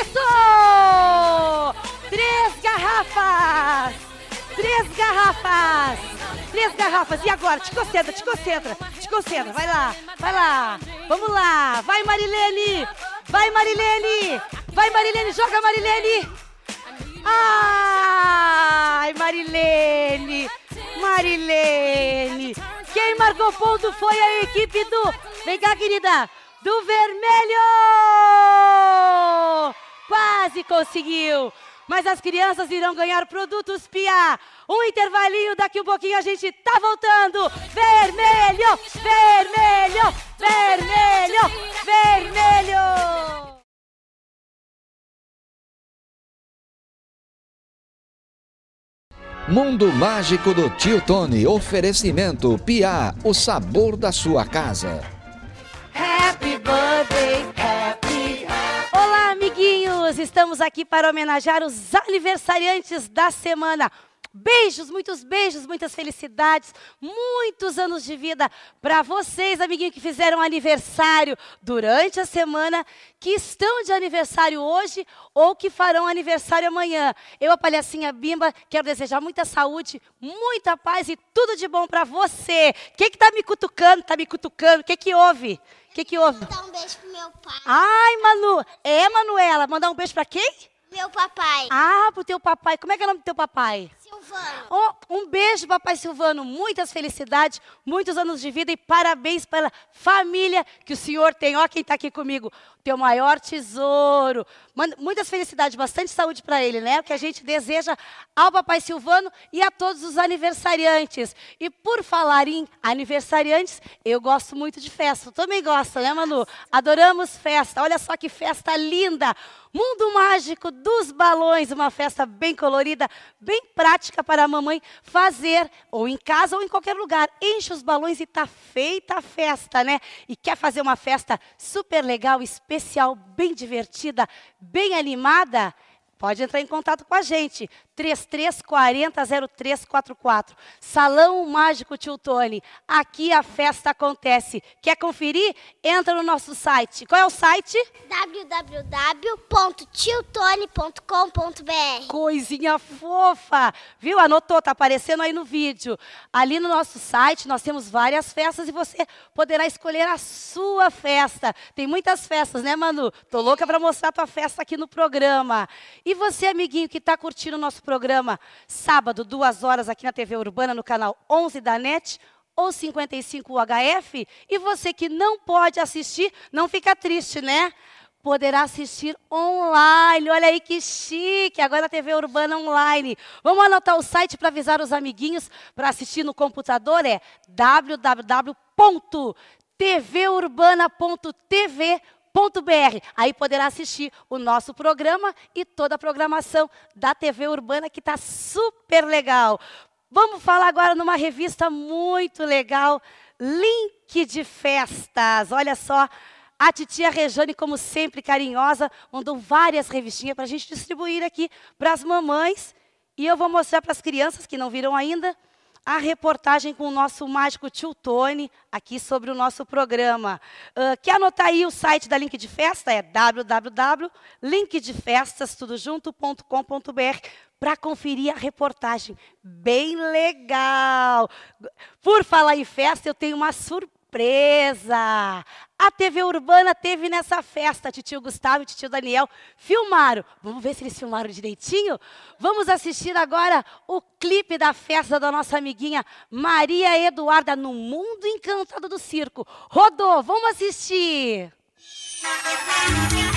Isso! Três garrafas! Três garrafas! Três garrafas. E agora? Te concentra, te concentra, te concentra. Vai lá, vai lá. Vamos lá. Vai, Marilene! Vai, Marilene! Vai, Marilene! Joga, Marilene! Ai, Marilene! Marilene! Quem marcou ponto foi a equipe do... Vem cá, querida! Do vermelho! quase conseguiu. Mas as crianças irão ganhar produtos Pia. Um intervalinho, daqui um pouquinho a gente tá voltando. Vermelho, vermelho, vermelho, vermelho. Mundo Mágico do Tio Tony. Oferecimento Pia, o sabor da sua casa. estamos aqui para homenagear os aniversariantes da semana. Beijos, muitos beijos, muitas felicidades, muitos anos de vida para vocês, amiguinho, que fizeram aniversário durante a semana, que estão de aniversário hoje ou que farão aniversário amanhã. Eu, a Palhacinha Bimba, quero desejar muita saúde, muita paz e tudo de bom para você. Quem que está me cutucando? Está me cutucando? O que, que houve? O que, que houve? Mandar um beijo pro meu pai. Ai, Manu. É, Manuela. Mandar um beijo pra quem? Meu papai. Ah, pro teu papai. Como é que é o nome do teu papai? Silvano. Oh, um beijo, papai Silvano. Muitas felicidades, muitos anos de vida e parabéns pela família que o senhor tem. Ó, oh, quem está aqui comigo, teu maior tesouro. Muitas felicidades, bastante saúde para ele, né? O que a gente deseja ao papai Silvano e a todos os aniversariantes. E por falar em aniversariantes, eu gosto muito de festa. também gosto, né, Manu? Adoramos festa. Olha só que festa linda. Mundo Mágico dos Balões, uma festa bem colorida, bem prática prática para a mamãe fazer, ou em casa ou em qualquer lugar. Enche os balões e tá feita a festa, né? E quer fazer uma festa super legal, especial, bem divertida, bem animada? Pode entrar em contato com a gente. 33400344. Salão Mágico Tio Tony. Aqui a festa acontece. Quer conferir? Entra no nosso site. Qual é o site? www.tiotone.com.br. Coisinha fofa. Viu? Anotou, tá aparecendo aí no vídeo. Ali no nosso site nós temos várias festas e você poderá escolher a sua festa. Tem muitas festas, né, Manu? Tô louca para mostrar a tua festa aqui no programa. E e você, amiguinho, que está curtindo o nosso programa sábado, duas horas, aqui na TV Urbana, no canal 11 da NET, ou 55UHF, e você que não pode assistir, não fica triste, né? Poderá assistir online. Olha aí que chique! Agora a TV Urbana online. Vamos anotar o site para avisar os amiguinhos para assistir no computador? É www.tvurbana.tv www.tvurb.com.br. Aí poderá assistir o nosso programa e toda a programação da TV Urbana, que está super legal. Vamos falar agora numa revista muito legal, Link de Festas. Olha só, a titia Rejane, como sempre carinhosa, mandou várias revistinhas para a gente distribuir aqui para as mamães. E eu vou mostrar para as crianças que não viram ainda a reportagem com o nosso mágico tio Tony aqui sobre o nosso programa. Uh, quer anotar aí o site da Link de Festa? É www.linkdefestasstudojunto.com.br para conferir a reportagem. Bem legal! Por falar em festa, eu tenho uma surpresa surpresa. A TV Urbana teve nessa festa, tio Gustavo e tio Daniel filmaram. Vamos ver se eles filmaram direitinho? Vamos assistir agora o clipe da festa da nossa amiguinha Maria Eduarda no Mundo Encantado do Circo. Rodô, vamos assistir. Música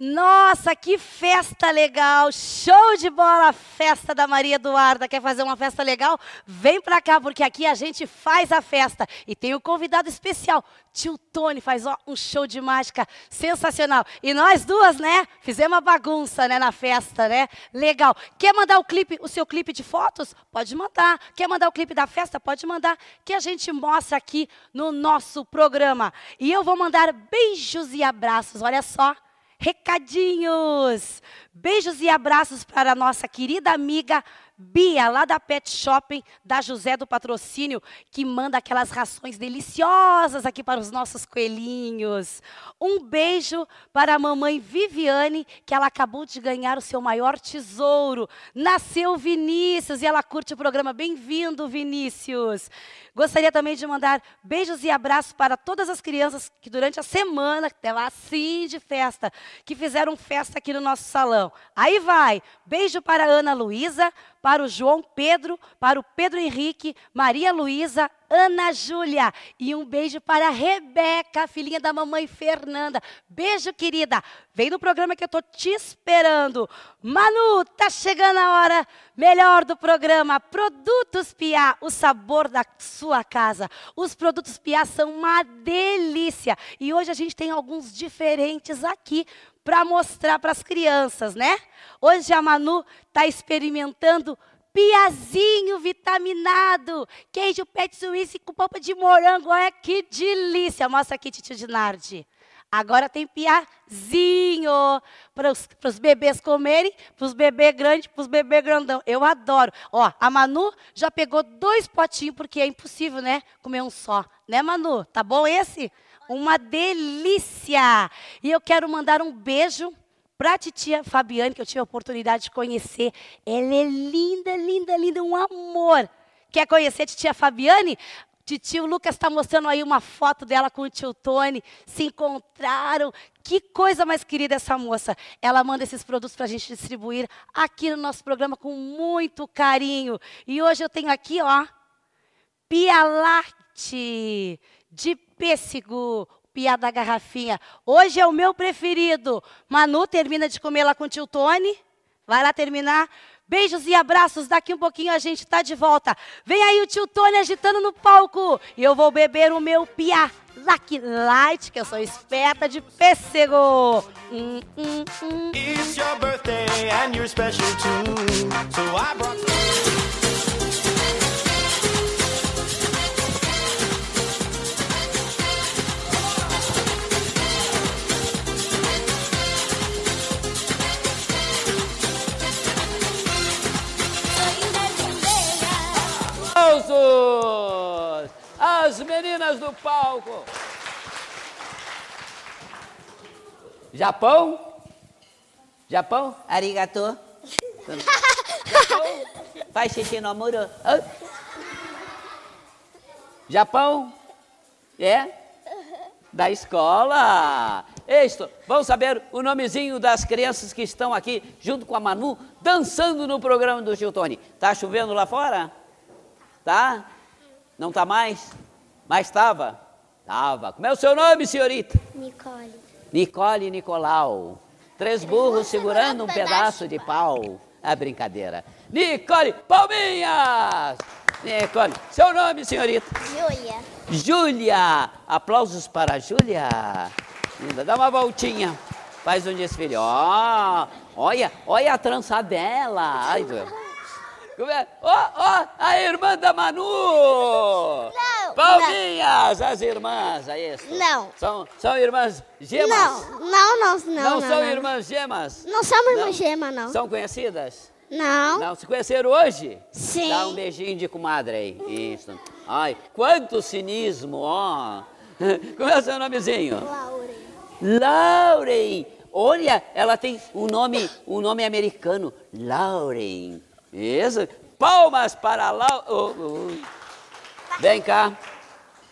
Nossa, que festa legal! Show de bola, festa da Maria Eduarda. Quer fazer uma festa legal? Vem pra cá, porque aqui a gente faz a festa. E tem um convidado especial. Tio Tony faz ó, um show de mágica sensacional. E nós duas, né? Fizemos uma bagunça né, na festa, né? Legal. Quer mandar o clipe, o seu clipe de fotos? Pode mandar. Quer mandar o clipe da festa? Pode mandar. Que a gente mostra aqui no nosso programa. E eu vou mandar beijos e abraços. Olha só Recadinhos! Beijos e abraços para a nossa querida amiga Bia, lá da Pet Shopping, da José do Patrocínio, que manda aquelas rações deliciosas aqui para os nossos coelhinhos. Um beijo para a mamãe Viviane, que ela acabou de ganhar o seu maior tesouro. Nasceu Vinícius e ela curte o programa. Bem-vindo, Vinícius. Gostaria também de mandar beijos e abraços para todas as crianças que durante a semana, até lá assim de festa, que fizeram festa aqui no nosso salão. Aí vai. Beijo para Ana Luísa, para o João Pedro, para o Pedro Henrique, Maria Luísa, Ana Júlia. E um beijo para a Rebeca, filhinha da mamãe Fernanda. Beijo, querida. Vem no programa que eu estou te esperando. Manu, tá chegando a hora melhor do programa. Produtos Pia, o sabor da sua casa. Os produtos Pia são uma delícia. E hoje a gente tem alguns diferentes aqui para mostrar para as crianças, né? Hoje a Manu está experimentando piazinho vitaminado, queijo pet suíço com polpa de morango. Olha que delícia! Mostra aqui, tio Dinardi. Agora tem piazinho para os bebês comerem, para os bebês grandes, para os bebês grandão. Eu adoro. Ó, a Manu já pegou dois potinhos, porque é impossível, né? Comer um só. Né, Manu? Tá bom esse? Uma delícia! E eu quero mandar um beijo para a titia Fabiane, que eu tive a oportunidade de conhecer. Ela é linda, linda, linda, um amor. Quer conhecer a titia Fabiane? Titio Lucas está mostrando aí uma foto dela com o tio Tony. Se encontraram. Que coisa mais querida essa moça. Ela manda esses produtos para a gente distribuir aqui no nosso programa com muito carinho. E hoje eu tenho aqui, ó, Pialate de pêssego, piá da garrafinha. Hoje é o meu preferido. Manu termina de comer lá com o tio Tony. Vai lá terminar. Beijos e abraços. Daqui um pouquinho a gente tá de volta. Vem aí o tio Tony agitando no palco. E eu vou beber o meu piá Lucky Light, que eu sou esperta de pêssego. Hum, hum, hum. It's your birthday and you're special too. So I brought as meninas do palco. Japão? Japão? Arigato. Japão? Faz xixi no muro. Japão? É? Da escola. Isto, vamos saber o nomezinho das crianças que estão aqui junto com a Manu dançando no programa do Tony. Tá chovendo lá fora? Tá? Não tá mais? Mas estava? Estava. Como é o seu nome, senhorita? Nicole. Nicole Nicolau. Três burros segurando um pedaço de pau. A é brincadeira. Nicole Palminhas! Nicole. Seu nome, senhorita? Júlia. Júlia. Aplausos para a Júlia. Linda, dá uma voltinha. Faz um desfile. Ó, oh, olha, olha a trança dela. Ai, Como é? Ó, oh, ó, oh, a irmã da Manu. Não. Palminhas, as irmãs, é isso? Não. São, são irmãs gemas? Não, não, não. Não, não, são não. irmãs gemas? Não somos irmãs gemas, não. São conhecidas? Não. Não, se conheceram hoje? Sim. Dá um beijinho de comadre aí. Isso. Ai, quanto cinismo, ó. Como é o seu nomezinho? Lauren. Lauren. Olha, ela tem um nome, um nome americano. Lauren. Isso. Palmas para Lauren. Oh, oh. Vem cá.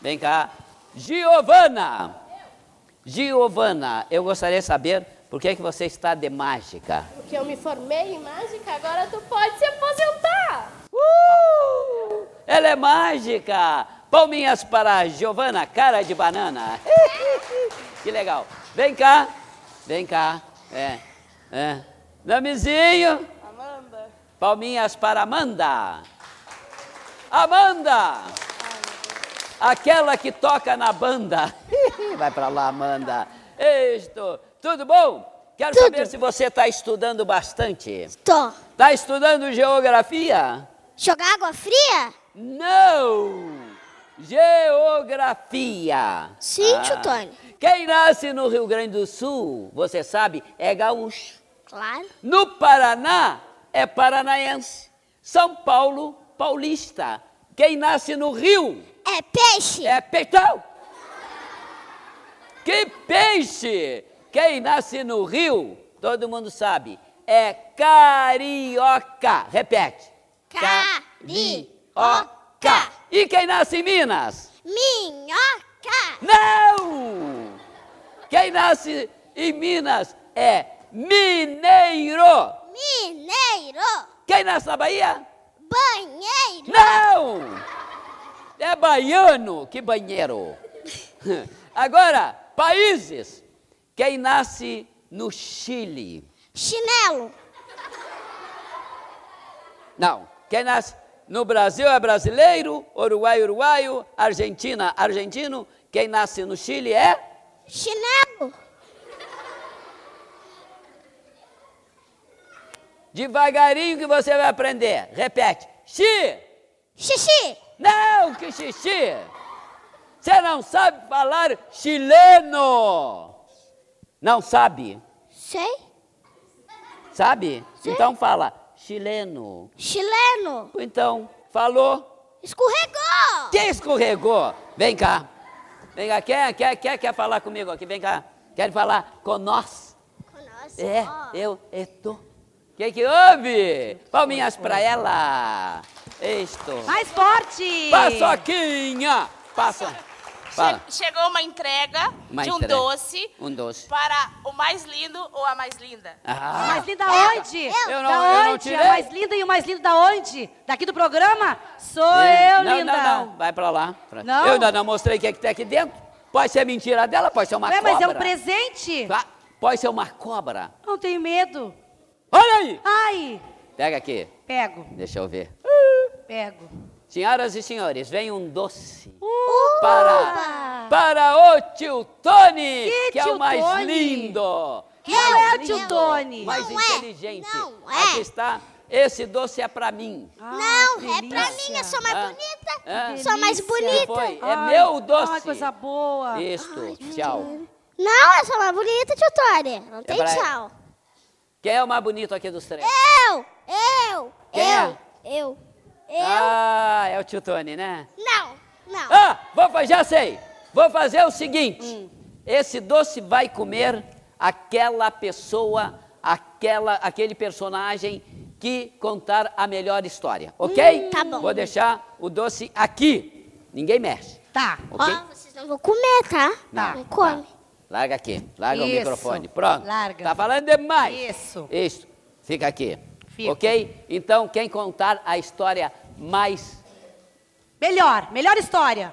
Vem cá. Giovana. Giovana, eu gostaria de saber por que, é que você está de mágica. Porque eu me formei em mágica, agora tu pode se aposentar. Uh! Ela é mágica. Palminhas para Giovana, cara de banana. que legal. Vem cá. Vem cá. É. É. Amanda. Palminhas para Amanda. Amanda. Aquela que toca na banda. Vai para lá, Amanda. Isto. Tudo bom? Quero Tudo. saber se você está estudando bastante. Estou. Está estudando geografia? Jogar água fria? Não! Geografia. Sim, ah. tio Tony. Quem nasce no Rio Grande do Sul, você sabe, é gaúcho. Claro. No Paraná, é paranaense. São Paulo, paulista. Quem nasce no Rio, é peixe. É peitão. Que peixe! Quem nasce no rio, todo mundo sabe, é carioca. Repete. Carioca. E quem nasce em Minas? Minhoca. Não! Quem nasce em Minas é mineiro. Mineiro. Quem nasce na Bahia? Banheiro. Não! É baiano, que banheiro. Agora, países. Quem nasce no Chile? Chinelo. Não. Quem nasce no Brasil é brasileiro, Uruguai, uruguaio, Argentina, argentino. Quem nasce no Chile é? Chinelo. Devagarinho que você vai aprender. Repete. Xi. Xixi. Não, que xixi! Você não sabe falar chileno! Não sabe? Sei. Sabe? Sei. Então fala, chileno. Chileno. Então, falou. Escorregou. Quem escorregou? Vem cá. Vem cá, quer, quer, quer, quer falar comigo aqui? Vem cá. Quer falar com nós? Com nós? É, oh. eu estou. O que que houve? Palminhas pra ela. Isto. Mais forte! Paçoquinha! Paço. Chegou uma entrega uma de um entrega. doce. Um doce. Para o mais lindo ou a mais linda. Ah. Mais linda onde? Eu, eu não, da onde? Eu não A mais linda e o mais lindo da onde? Daqui do programa? Sou eu, eu não, linda. Não, não, Vai pra lá. Pra... Não. Eu ainda não mostrei o que é que tem tá aqui dentro. Pode ser mentira dela, pode ser uma Ué, cobra. mas é um presente. Pode ser uma cobra. Não tenho medo. Olha aí. Ai. Pega aqui. Pego. Deixa eu ver. Uh. Pego. Senhoras e senhores, vem um doce para, para o tio Tony, que, que é o mais Tony? lindo. Não mais é o tio Tony. Mais não é. inteligente. É, não é. Aqui está. Esse doce é pra mim. Ah, não, é pra mim, eu sou mais ah, bonita. Ah, sou mais bonita. Foi. É ai, meu doce. Ai, coisa boa. Isso, ai, tchau. Não, eu sou mais bonita, tio Tony. Não é tem tchau. Quem é o mais bonito aqui dos três? Eu! Eu! Quem eu! É? Eu! Eu? Ah, é o tio Tony, né? Não, não. Ah, vou, já sei. Vou fazer o seguinte. Hum. Esse doce vai comer aquela pessoa, aquela, aquele personagem que contar a melhor história, ok? Hum, tá bom. Vou deixar o doce aqui. Ninguém mexe. Tá. Okay? Ó, vocês não vão comer, tá? Não, não tá. come. Tá. Larga aqui. Larga Isso. o microfone. Pronto. Larga. Tá falando demais. Isso. Isso. Fica aqui. Fico. Ok? Então, quem contar a história mais. Melhor, melhor história.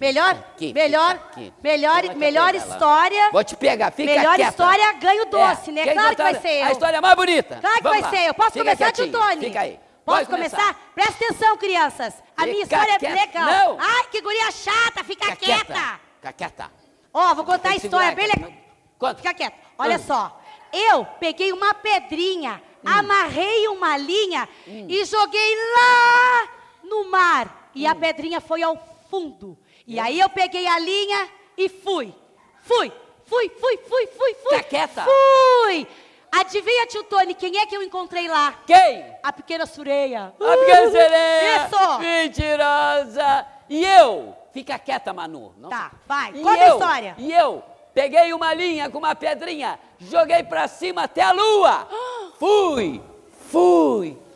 Melhor, aqui, melhor, aqui. melhor, melhor, melhor história. Vou te pegar, fica Melhor quieta. história, ganho é. doce, é. né? Quem claro que vai ser eu. A história mais bonita. Claro que vai lá. ser eu. Posso fica começar, quietinho. tio Tony? Fica aí. Posso começar? começar? Presta atenção, crianças. A fica minha história é quieta. é legal. Não. Ai, que guria chata, fica, fica quieta. quieta. Fica quieta. Ó, vou contar a história bem legal. Conta. Fica quieta. Olha hum. só. Eu peguei uma pedrinha hum. amarrei uma linha hum. e joguei lá no mar. E hum. a pedrinha foi ao fundo. E é. aí eu peguei a linha e fui. Fui, fui, fui, fui, fui, fui. Tá quieta? Fui. Adivinha, tio Tony, quem é que eu encontrei lá? Quem? A pequena sureia. A pequena uh, sureia. Isso. Mentirosa. E eu? Fica quieta, Manu. Não? Tá, vai. E Conta eu, a história. E eu peguei uma linha com uma pedrinha, joguei pra cima até a lua. Ah! fui, fui,